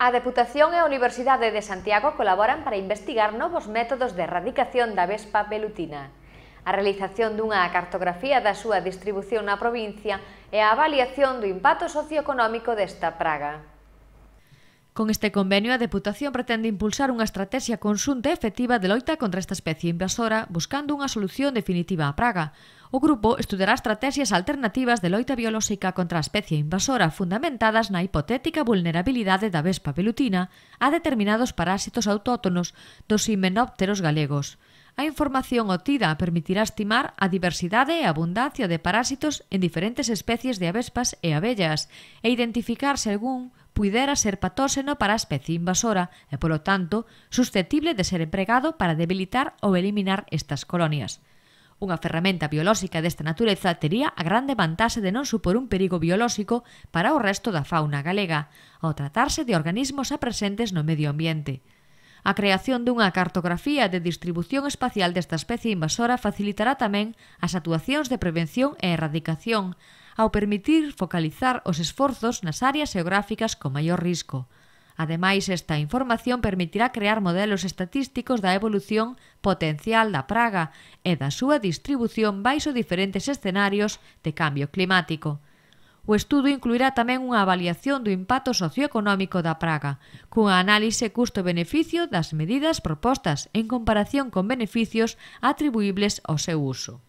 A Deputación e a Universidade de Santiago colaboran para investigar novos métodos de erradicación da vespa velutina. A realización dunha cartografía da súa distribución na provincia e a avaliación do impacto socioeconómico desta praga. Con este convenio, a Deputación pretende impulsar unha estrategia consunta e efectiva de loita contra esta especie invasora buscando unha solución definitiva á praga. O grupo estudará estrategias alternativas de loita biolóxica contra a especie invasora fundamentadas na hipotética vulnerabilidade da vespa velutina a determinados parásitos autótonos dos himenópteros galegos. A información obtida permitirá estimar a diversidade e abundancia de parásitos en diferentes especies de avespas e abellas e identificar se algún puidera ser patóxeno para a especie invasora e, polo tanto, susceptible de ser empregado para debilitar ou eliminar estas colonias. Unha ferramenta biolóxica desta natureza tería a grande vantaxe de non supor un perigo biolóxico para o resto da fauna galega, ao tratarse de organismos apresentes no medio ambiente. A creación dunha cartografía de distribución espacial desta especie invasora facilitará tamén as actuacións de prevención e erradicación, ao permitir focalizar os esforzos nas áreas geográficas con maior risco. Ademais, esta información permitirá crear modelos estatísticos da evolución potencial da praga e da súa distribución baixo diferentes escenarios de cambio climático. O estudo incluirá tamén unha avaliación do impacto socioeconómico da praga, cunha análise custo-beneficio das medidas propostas en comparación con beneficios atribuibles ao seu uso.